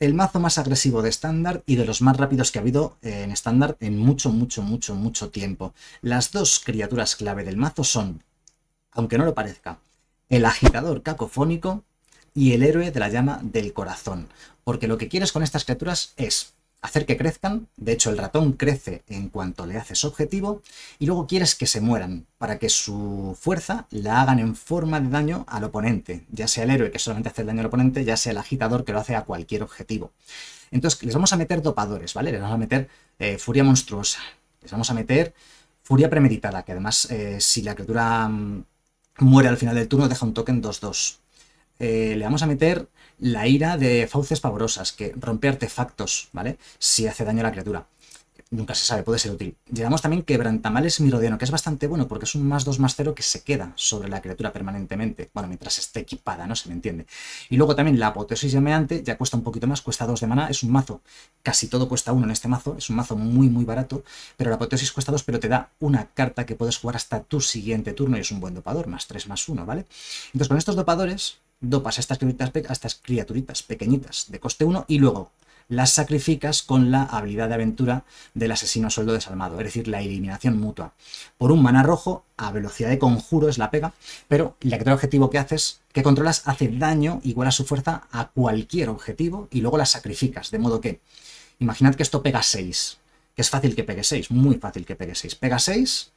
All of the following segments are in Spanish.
el mazo más agresivo de estándar y de los más rápidos que ha habido eh, en estándar en mucho, mucho, mucho, mucho tiempo. Las dos criaturas clave del mazo son, aunque no lo parezca, el agitador cacofónico y el héroe de la llama del corazón. Porque lo que quieres con estas criaturas es hacer que crezcan, de hecho el ratón crece en cuanto le haces objetivo, y luego quieres que se mueran, para que su fuerza la hagan en forma de daño al oponente, ya sea el héroe que solamente hace el daño al oponente, ya sea el agitador que lo hace a cualquier objetivo. Entonces les vamos a meter dopadores, ¿vale? Les vamos a meter eh, furia monstruosa, les vamos a meter furia premeditada, que además eh, si la criatura mm, muere al final del turno deja un token 2-2. Eh, le vamos a meter la ira de fauces pavorosas, que rompe artefactos, ¿vale? Si hace daño a la criatura. Nunca se sabe, puede ser útil. Llevamos también quebrantamales mirodeano, que es bastante bueno porque es un más 2 más 0 que se queda sobre la criatura permanentemente. Bueno, mientras esté equipada, ¿no? Se me entiende. Y luego también la apoteosis llameante, ya cuesta un poquito más, cuesta 2 de mana, es un mazo. Casi todo cuesta 1 en este mazo, es un mazo muy, muy barato, pero la apoteosis cuesta 2, pero te da una carta que puedes jugar hasta tu siguiente turno y es un buen dopador, más 3 más 1, ¿vale? Entonces con estos dopadores dopas a estas criaturitas, estas criaturitas pequeñitas de coste 1 y luego las sacrificas con la habilidad de aventura del asesino sueldo desalmado, es decir, la eliminación mutua. Por un mana rojo, a velocidad de conjuro es la pega, pero el objetivo que haces, que controlas, hace daño igual a su fuerza a cualquier objetivo y luego las sacrificas, de modo que, imaginad que esto pega 6, que es fácil que pegue 6, muy fácil que pegue 6, pega 6,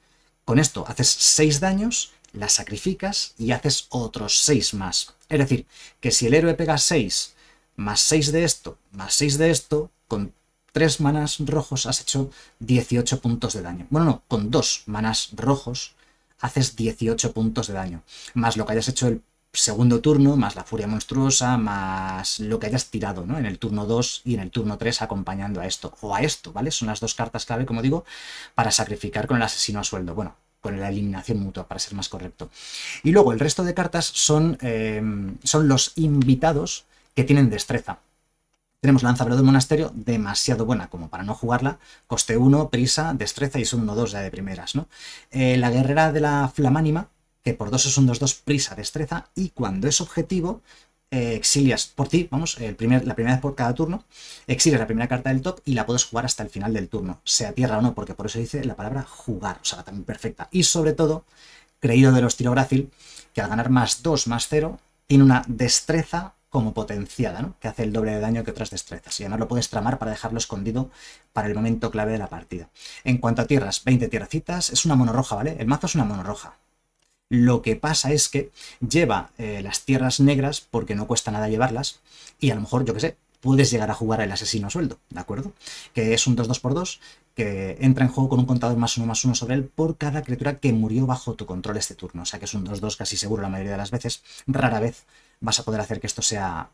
con esto haces 6 daños la sacrificas y haces otros 6 más. Es decir, que si el héroe pega 6 más 6 de esto, más 6 de esto, con 3 manas rojos has hecho 18 puntos de daño. Bueno, no, con 2 manas rojos haces 18 puntos de daño. Más lo que hayas hecho el segundo turno, más la furia monstruosa, más lo que hayas tirado ¿no? en el turno 2 y en el turno 3 acompañando a esto o a esto, ¿vale? Son las dos cartas clave, como digo, para sacrificar con el asesino a sueldo. Bueno, con la eliminación mutua, para ser más correcto. Y luego el resto de cartas son, eh, son los invitados que tienen destreza. Tenemos Lanzabrado del Monasterio, demasiado buena como para no jugarla. Coste 1, prisa, destreza y es 1-2 ya de primeras, ¿no? Eh, la Guerrera de la Flamánima, que por 2 es un 2-2, prisa, destreza. Y cuando es objetivo, exilias por ti, vamos, el primer, la primera vez por cada turno, exilias la primera carta del top y la puedes jugar hasta el final del turno, sea tierra o no, porque por eso dice la palabra jugar, o sea, también perfecta. Y sobre todo, creído de los brasil, que al ganar más 2, más 0, tiene una destreza como potenciada, ¿no? que hace el doble de daño que otras destrezas. Y además lo puedes tramar para dejarlo escondido para el momento clave de la partida. En cuanto a tierras, 20 tierracitas. Es una mono roja ¿vale? El mazo es una mono roja lo que pasa es que lleva eh, las tierras negras porque no cuesta nada llevarlas y a lo mejor, yo qué sé, puedes llegar a jugar al asesino sueldo, ¿de acuerdo? Que es un 2 2 por 2 que entra en juego con un contador más uno más uno sobre él por cada criatura que murió bajo tu control este turno. O sea que es un 2-2 casi seguro la mayoría de las veces. Rara vez vas a poder hacer que esto sea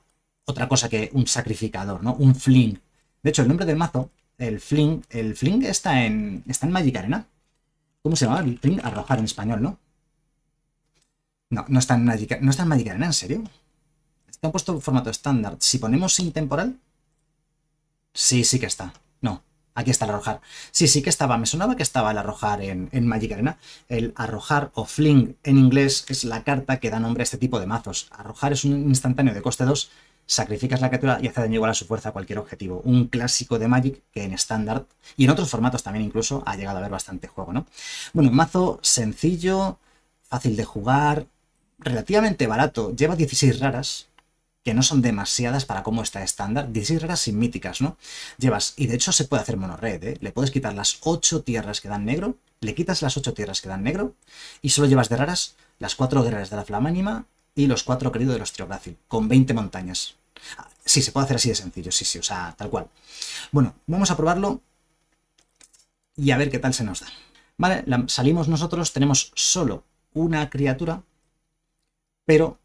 otra cosa que un sacrificador, ¿no? Un fling. De hecho, el nombre del mazo, el fling, el fling está en, está en Magic Arena. ¿Cómo se llama? El fling arrojar en español, ¿no? No, no está en Magic, no está en Magic Arena, ¿en serio? Está puesto formato estándar. Si ponemos sin temporal... Sí, sí que está. No, aquí está el arrojar. Sí, sí que estaba. Me sonaba que estaba el arrojar en, en Magic Arena. El arrojar o fling en inglés es la carta que da nombre a este tipo de mazos. Arrojar es un instantáneo de coste 2 sacrificas la criatura y hace daño igual a su fuerza a cualquier objetivo. Un clásico de Magic que en estándar y en otros formatos también incluso ha llegado a haber bastante juego, ¿no? Bueno, mazo sencillo, fácil de jugar, relativamente barato. Lleva 16 raras, que no son demasiadas para cómo está estándar. 16 raras sin míticas, ¿no? Llevas, y de hecho se puede hacer monorred, ¿eh? Le puedes quitar las 8 tierras que dan negro, le quitas las 8 tierras que dan negro, y solo llevas de raras las 4 raras de la flamánima y los 4 queridos de los Triográcil, con 20 montañas. Ah, sí, se puede hacer así de sencillo, sí, sí, o sea, tal cual. Bueno, vamos a probarlo y a ver qué tal se nos da. Vale, salimos nosotros, tenemos solo una criatura pero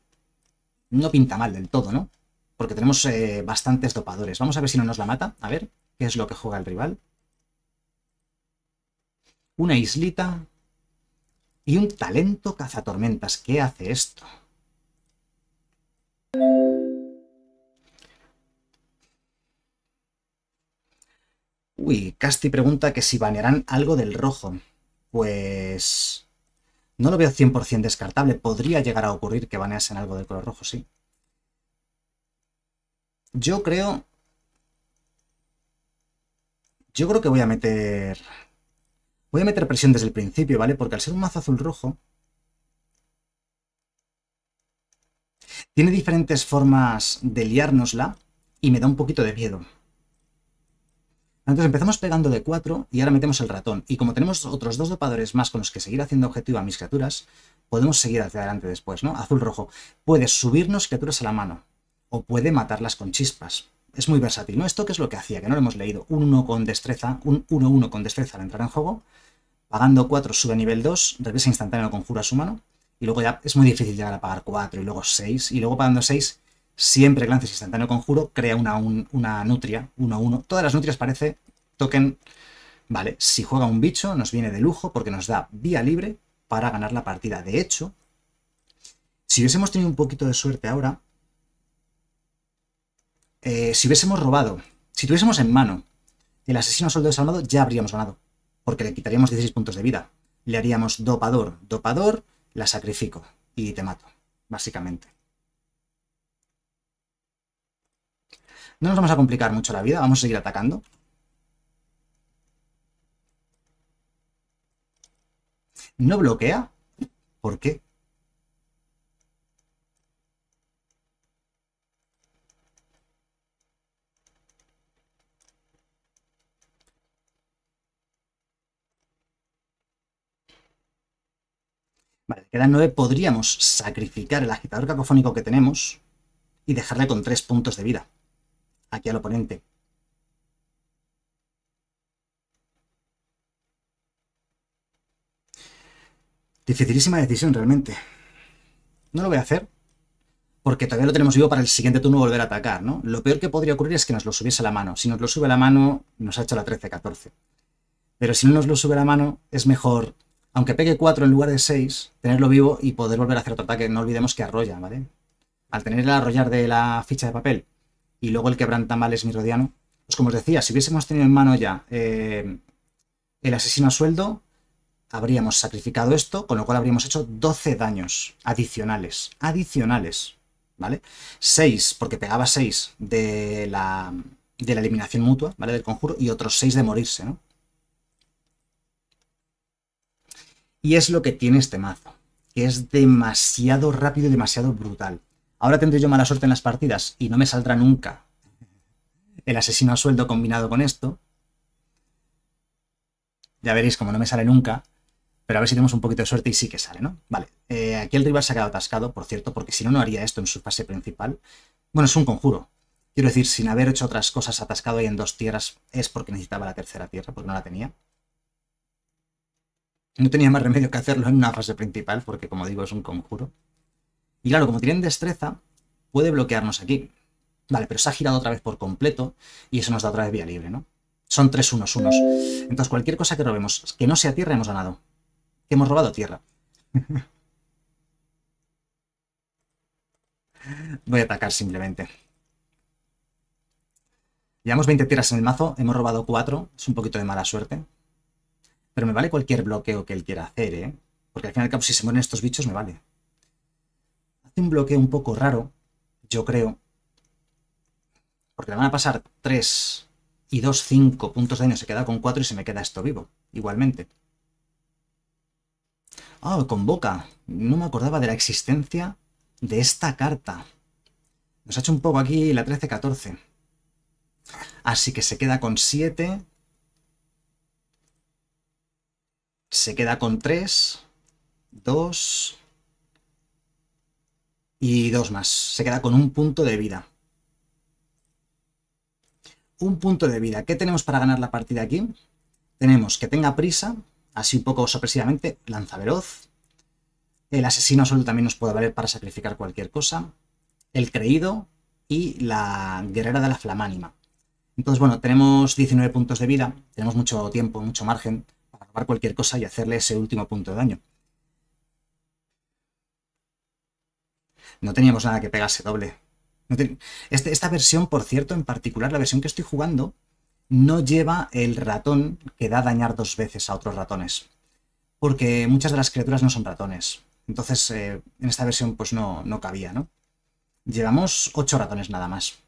no pinta mal del todo, ¿no? Porque tenemos eh, bastantes dopadores. Vamos a ver si no nos la mata. A ver qué es lo que juega el rival. Una islita y un talento cazatormentas. ¿Qué hace esto? Uy, Casti pregunta que si banearán algo del rojo. Pues... No lo veo 100% descartable. Podría llegar a ocurrir que baneasen algo de color rojo, sí. Yo creo... Yo creo que voy a meter... Voy a meter presión desde el principio, ¿vale? Porque al ser un mazo azul-rojo... Tiene diferentes formas de liárnosla y me da un poquito de miedo. Entonces empezamos pegando de 4 y ahora metemos el ratón. Y como tenemos otros dos dopadores más con los que seguir haciendo objetivo a mis criaturas, podemos seguir hacia adelante después, ¿no? Azul-rojo. Puede subirnos criaturas a la mano o puede matarlas con chispas. Es muy versátil, ¿no? ¿Esto qué es lo que hacía? Que no lo hemos leído. Un 1 con destreza, un 1-1 con destreza al entrar en juego. Pagando 4 sube a nivel 2, regresa instantáneo conjura conjuro a su mano. Y luego ya es muy difícil llegar a pagar 4 y luego 6. Y luego pagando 6 Siempre que lances instantáneo conjuro, crea una, una nutria, 1-1. Todas las nutrias parece token. Vale, si juega un bicho, nos viene de lujo porque nos da vía libre para ganar la partida. De hecho, si hubiésemos tenido un poquito de suerte ahora, eh, si hubiésemos robado, si tuviésemos en mano el asesino soldado salvado ya habríamos ganado, porque le quitaríamos 16 puntos de vida. Le haríamos dopador, dopador, la sacrifico y te mato, básicamente. No nos vamos a complicar mucho la vida, vamos a seguir atacando. ¿No bloquea? ¿Por qué? Vale, quedan 9. Podríamos sacrificar el agitador cacofónico que tenemos y dejarle con 3 puntos de vida aquí al oponente. Dificilísima decisión realmente. No lo voy a hacer, porque todavía lo tenemos vivo para el siguiente turno volver a atacar, ¿no? Lo peor que podría ocurrir es que nos lo subiese a la mano. Si nos lo sube a la mano, nos ha hecho la 13-14. Pero si no nos lo sube a la mano, es mejor, aunque pegue 4 en lugar de 6, tenerlo vivo y poder volver a hacer otro ataque. No olvidemos que arrolla, ¿vale? Al tener el arrollar de la ficha de papel y luego el mi rodiano, Pues como os decía, si hubiésemos tenido en mano ya eh, el asesino a sueldo, habríamos sacrificado esto, con lo cual habríamos hecho 12 daños adicionales. Adicionales, ¿vale? 6, porque pegaba 6 de la, de la eliminación mutua, ¿vale? Del conjuro, y otros 6 de morirse, ¿no? Y es lo que tiene este mazo, que es demasiado rápido y demasiado brutal. Ahora tendré yo mala suerte en las partidas y no me saldrá nunca el asesino a sueldo combinado con esto. Ya veréis como no me sale nunca, pero a ver si tenemos un poquito de suerte y sí que sale, ¿no? Vale, eh, aquí el rival se ha quedado atascado, por cierto, porque si no, no haría esto en su fase principal. Bueno, es un conjuro. Quiero decir, sin haber hecho otras cosas atascado ahí en dos tierras, es porque necesitaba la tercera tierra, porque no la tenía. No tenía más remedio que hacerlo en una fase principal, porque como digo, es un conjuro. Y claro, como tienen destreza, puede bloquearnos aquí. Vale, pero se ha girado otra vez por completo y eso nos da otra vez vía libre, ¿no? Son tres unos unos. Entonces, cualquier cosa que robemos que no sea tierra, hemos ganado. Que hemos robado tierra. Voy a atacar simplemente. Llevamos 20 tierras en el mazo, hemos robado 4, es un poquito de mala suerte. Pero me vale cualquier bloqueo que él quiera hacer, ¿eh? Porque al final y al si se mueren estos bichos, me vale un bloqueo un poco raro, yo creo. Porque le van a pasar 3 y 2, 5 puntos de daño. Se queda con 4 y se me queda esto vivo, igualmente. Ah, Con convoca. No me acordaba de la existencia de esta carta. Nos ha hecho un poco aquí la 13-14. Así que se queda con 7. Se queda con 3, 2, y dos más. Se queda con un punto de vida. Un punto de vida. ¿Qué tenemos para ganar la partida aquí? Tenemos que tenga prisa, así un poco sorpresivamente, lanza veloz. El asesino solo también nos puede valer para sacrificar cualquier cosa. El creído y la guerrera de la flamánima. Entonces, bueno, tenemos 19 puntos de vida, tenemos mucho tiempo, mucho margen para robar cualquier cosa y hacerle ese último punto de daño. No teníamos nada que pegase doble. Este, esta versión, por cierto, en particular, la versión que estoy jugando, no lleva el ratón que da dañar dos veces a otros ratones. Porque muchas de las criaturas no son ratones. Entonces, eh, en esta versión, pues no, no cabía, ¿no? Llevamos ocho ratones nada más.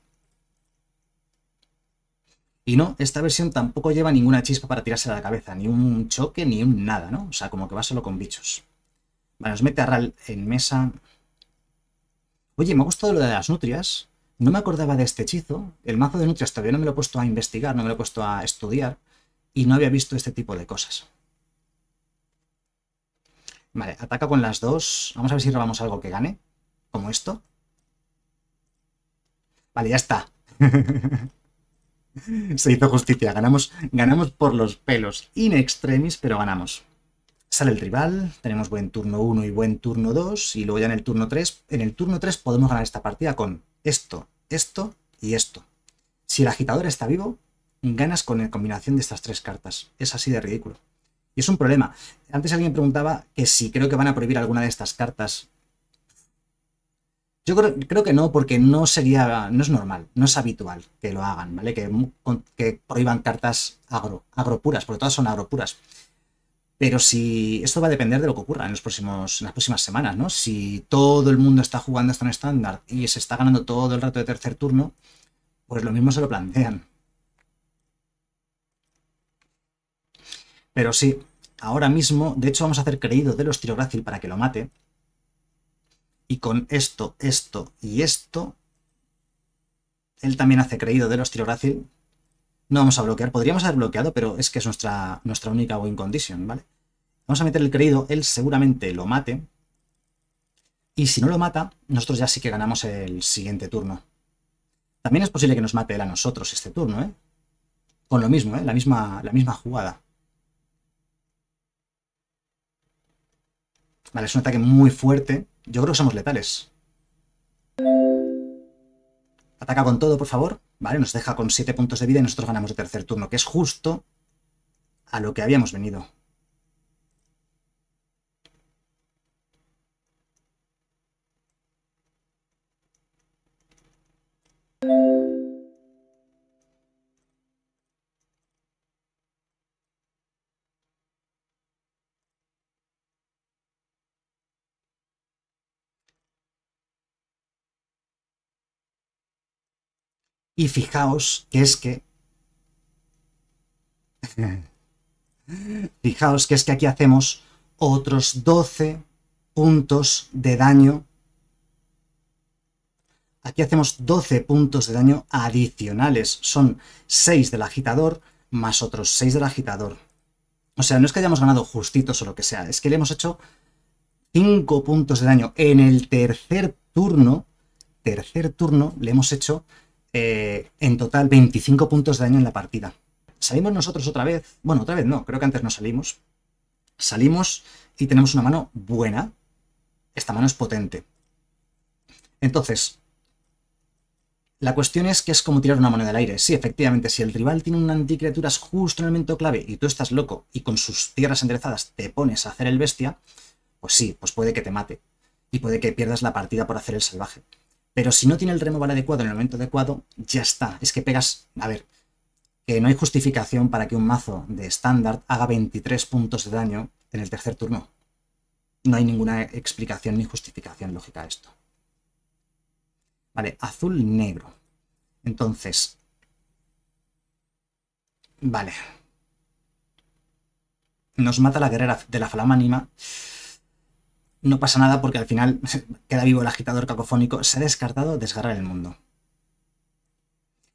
Y no, esta versión tampoco lleva ninguna chispa para tirarse a la cabeza, ni un choque, ni un nada, ¿no? O sea, como que va solo con bichos. Vale, nos mete a Ral en mesa. Oye, me ha gustado lo de las nutrias. No me acordaba de este hechizo. El mazo de nutrias todavía no me lo he puesto a investigar, no me lo he puesto a estudiar. Y no había visto este tipo de cosas. Vale, ataca con las dos. Vamos a ver si robamos algo que gane. Como esto. Vale, ya está. Se hizo justicia. Ganamos, ganamos por los pelos. In extremis, pero ganamos. Sale el rival, tenemos buen turno 1 y buen turno 2, y luego ya en el turno 3, en el turno 3 podemos ganar esta partida con esto, esto y esto. Si el agitador está vivo, ganas con la combinación de estas tres cartas. Es así de ridículo. Y es un problema. Antes alguien preguntaba que si creo que van a prohibir alguna de estas cartas. Yo creo, que no, porque no sería, no es normal, no es habitual que lo hagan, ¿vale? Que, prohíban cartas agro, agropuras, porque todas son agro puras. Pero si esto va a depender de lo que ocurra en, los próximos, las próximas semanas, ¿no? Si todo el mundo está jugando hasta un estándar y se está ganando todo el rato de tercer turno, pues lo mismo se lo plantean. Pero sí, ahora mismo, de hecho vamos a hacer creído de los Tirográcil para que lo mate. Y con esto, esto y esto, él también hace creído de los Tirográcil no vamos a bloquear, podríamos haber bloqueado, pero es que es nuestra, nuestra única win condition, ¿vale? Vamos a meter el creído, él seguramente lo mate. Y si no lo mata, nosotros ya sí que ganamos el siguiente turno. También es posible que nos mate él a nosotros este turno, ¿eh? Con lo mismo, ¿eh? La misma, la misma jugada. Vale, es un ataque muy fuerte. Yo creo que somos letales. Ataca con todo, por favor. Vale, nos deja con 7 puntos de vida y nosotros ganamos el tercer turno, que es justo a lo que habíamos venido. Y fijaos que es que... fijaos que es que aquí hacemos otros 12 puntos de daño. Aquí hacemos 12 puntos de daño adicionales. Son 6 del agitador más otros 6 del agitador. O sea, no es que hayamos ganado justitos o lo que sea. Es que le hemos hecho 5 puntos de daño. En el tercer turno, tercer turno, le hemos hecho eh, en total 25 puntos de daño en la partida. Salimos nosotros otra vez, bueno, otra vez no, creo que antes no salimos. Salimos y tenemos una mano buena. Esta mano es potente. Entonces, la cuestión es que es como tirar una mano del aire. Sí, efectivamente, si el rival tiene una anticriaturas justo en el momento clave y tú estás loco y con sus tierras enderezadas te pones a hacer el bestia, pues sí, pues puede que te mate. Y puede que pierdas la partida por hacer el salvaje. Pero si no tiene el removal adecuado en el momento adecuado, ya está. Es que pegas... A ver, que no hay justificación para que un mazo de estándar haga 23 puntos de daño en el tercer turno. No hay ninguna explicación ni justificación lógica a esto. Vale, azul-negro. Entonces... Vale. Nos mata la guerrera de la flamánima. No pasa nada porque al final queda vivo el agitador cacofónico. Se ha descartado desgarrar el mundo.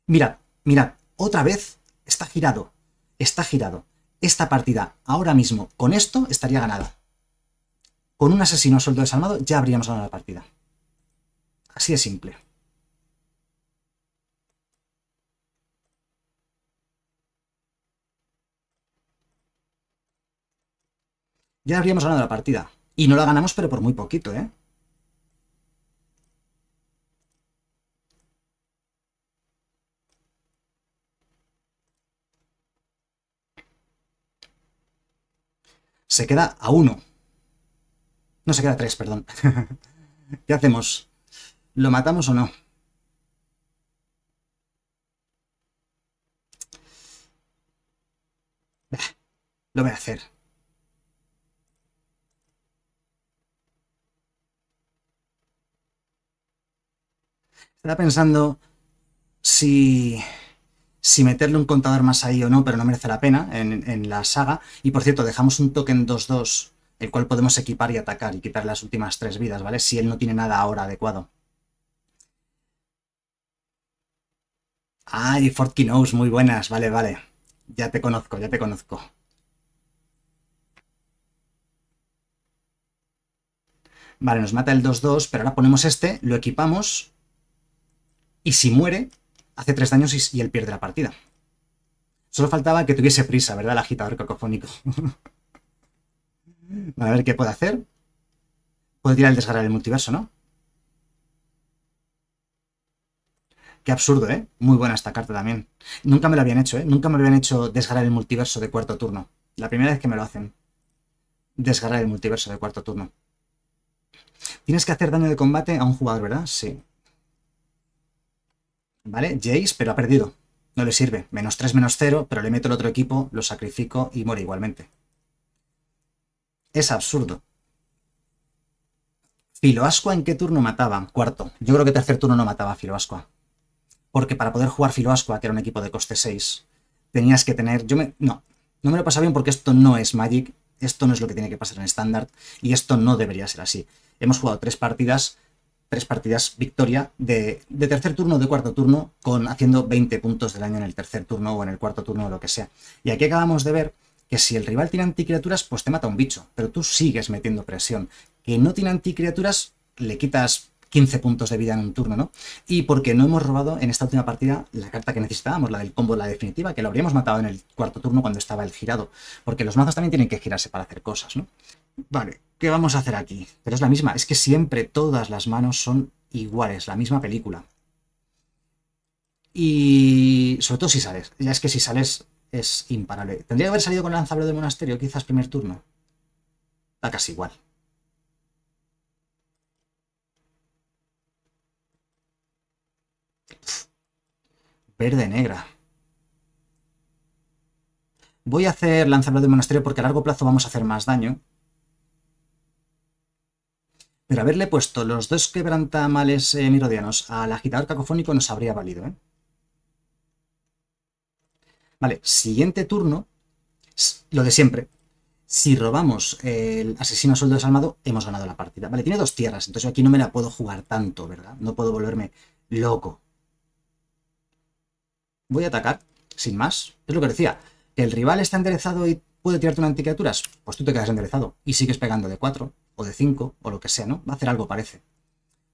Mirad, mirad, otra vez está girado. Está girado. Esta partida ahora mismo con esto estaría ganada. Con un asesino sueldo desarmado ya habríamos ganado la partida. Así de simple. Ya habríamos ganado la partida. Y no la ganamos, pero por muy poquito, ¿eh? Se queda a uno. No, se queda a tres, perdón. ¿Qué hacemos? ¿Lo matamos o no? Lo voy a hacer. Estaba pensando si, meterle un contador más ahí o no, pero no merece la pena en, la saga. Y por cierto, dejamos un token 2-2, el cual podemos equipar y atacar y quitar las últimas tres vidas, ¿vale? Si él no tiene nada ahora adecuado. ¡Ay, Fort Fortkinows, muy buenas, vale, vale. Ya te conozco, ya te conozco. Vale, nos mata el 2-2, pero ahora ponemos este, lo equipamos y si muere, hace tres daños y, él pierde la partida. Solo faltaba que tuviese prisa, ¿verdad? El agitador cacofónico. a ver qué puede hacer. Puede tirar el desgarrar el multiverso, ¿no? Qué absurdo, ¿eh? Muy buena esta carta también. Nunca me lo habían hecho, ¿eh? Nunca me habían hecho desgarrar el multiverso de cuarto turno. La primera vez que me lo hacen. Desgarrar el multiverso de cuarto turno. Tienes que hacer daño de combate a un jugador, ¿verdad? Sí. ¿Vale? Jace, pero ha perdido. No le sirve. Menos 3, menos 0, pero le meto el otro equipo, lo sacrifico y muere igualmente. Es absurdo. Filoascua, ¿en qué turno mataba? Cuarto. Yo creo que tercer turno no mataba a Filoascua. Porque para poder jugar Filoasqua, que era un equipo de coste 6, tenías que tener... Yo me... No, no me lo pasa bien porque esto no es Magic, esto no es lo que tiene que pasar en estándar y esto no debería ser así. Hemos jugado tres partidas, tres partidas victoria de, tercer turno, de cuarto turno, con haciendo 20 puntos del año en el tercer turno o en el cuarto turno o lo que sea. Y aquí acabamos de ver que si el rival tiene anticriaturas, pues te mata un bicho, pero tú sigues metiendo presión. Que no tiene anticriaturas, le quitas 15 puntos de vida en un turno, ¿no? Y porque no hemos robado en esta última partida la carta que necesitábamos, la del combo, la definitiva, que lo habríamos matado en el cuarto turno cuando estaba el girado, porque los mazos también tienen que girarse para hacer cosas, ¿no? Vale, ¿qué vamos a hacer aquí? Pero es la misma, es que siempre todas las manos son iguales, la misma película. Y sobre todo si sales, ya es que si sales es imparable. Tendría que haber salido con el de del monasterio, quizás primer turno. Da casi igual. Verde-negra. Voy a hacer lanzablo del monasterio porque a largo plazo vamos a hacer más daño pero haberle puesto los dos quebrantamales eh, mirodianos al agitador cacofónico nos habría valido, ¿eh? Vale, siguiente turno, lo de siempre. Si robamos el asesino a sueldo desarmado, hemos ganado la partida. Vale, tiene dos tierras, entonces aquí no me la puedo jugar tanto, ¿verdad? No puedo volverme loco. Voy a atacar, sin más. Es lo que decía, el rival está enderezado y puede tirarte una anticriaturas. Pues tú te quedas enderezado y sigues pegando de cuatro o de 5, o lo que sea, ¿no? Va a hacer algo, parece.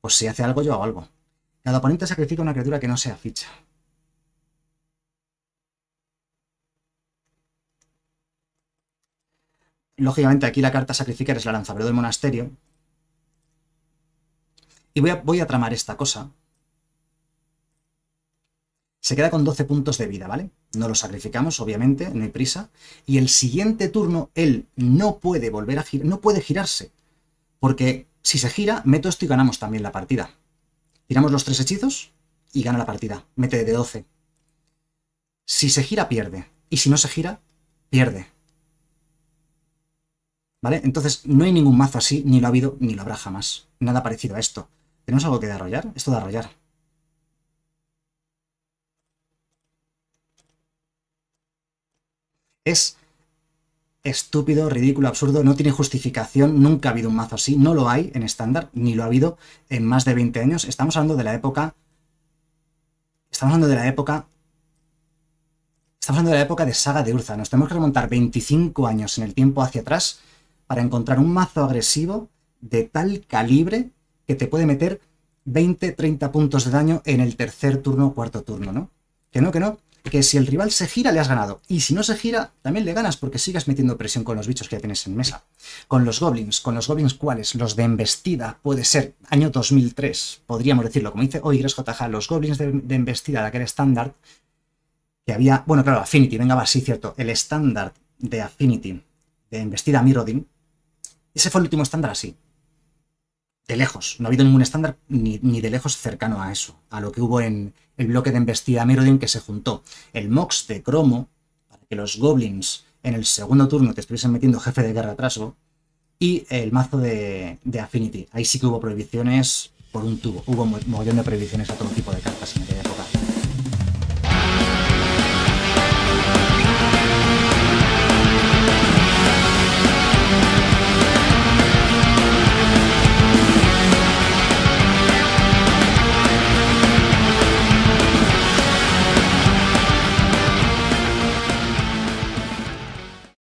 Pues si hace algo, yo hago algo. Cada oponente sacrifica una criatura que no sea ficha. Lógicamente aquí la carta sacrificar es la lanzadera del monasterio. Y voy a, voy a tramar esta cosa. Se queda con 12 puntos de vida, ¿vale? No lo sacrificamos, obviamente, no hay prisa. Y el siguiente turno él no puede volver a girar, no puede girarse. Porque si se gira, meto esto y ganamos también la partida. Tiramos los tres hechizos y gana la partida. Mete de 12. Si se gira, pierde. Y si no se gira, pierde. ¿Vale? Entonces, no hay ningún mazo así, ni lo ha habido, ni lo habrá jamás. Nada parecido a esto. ¿Tenemos algo que desarrollar? Esto de arrollar. Es estúpido, ridículo, absurdo, no tiene justificación, nunca ha habido un mazo así, no lo hay en estándar, ni lo ha habido en más de 20 años. Estamos hablando de la época... Estamos hablando de la época... Estamos hablando de la época de Saga de Urza. Nos tenemos que remontar 25 años en el tiempo hacia atrás para encontrar un mazo agresivo de tal calibre que te puede meter 20, 30 puntos de daño en el tercer turno o cuarto turno, ¿no? Que no, que no, que si el rival se gira, le has ganado. Y si no se gira, también le ganas porque sigas metiendo presión con los bichos que ya tienes en mesa. Con los goblins, con los goblins cuáles, los de embestida, puede ser año 2003, podríamos decirlo, como dice hoy los goblins de, embestida, de aquel estándar, que había, bueno, claro, Affinity, venga, va, sí, cierto, el estándar de Affinity, de embestida Mirodin, ese fue el último estándar así, de lejos. No ha habido ningún estándar ni, de lejos cercano a eso, a lo que hubo en el bloque de embestida Merodin que se juntó. El Mox de Cromo, para que los Goblins en el segundo turno te estuviesen metiendo jefe de guerra atraso, y el mazo de, Affinity. Ahí sí que hubo prohibiciones por un tubo. Hubo un montón de prohibiciones a todo tipo de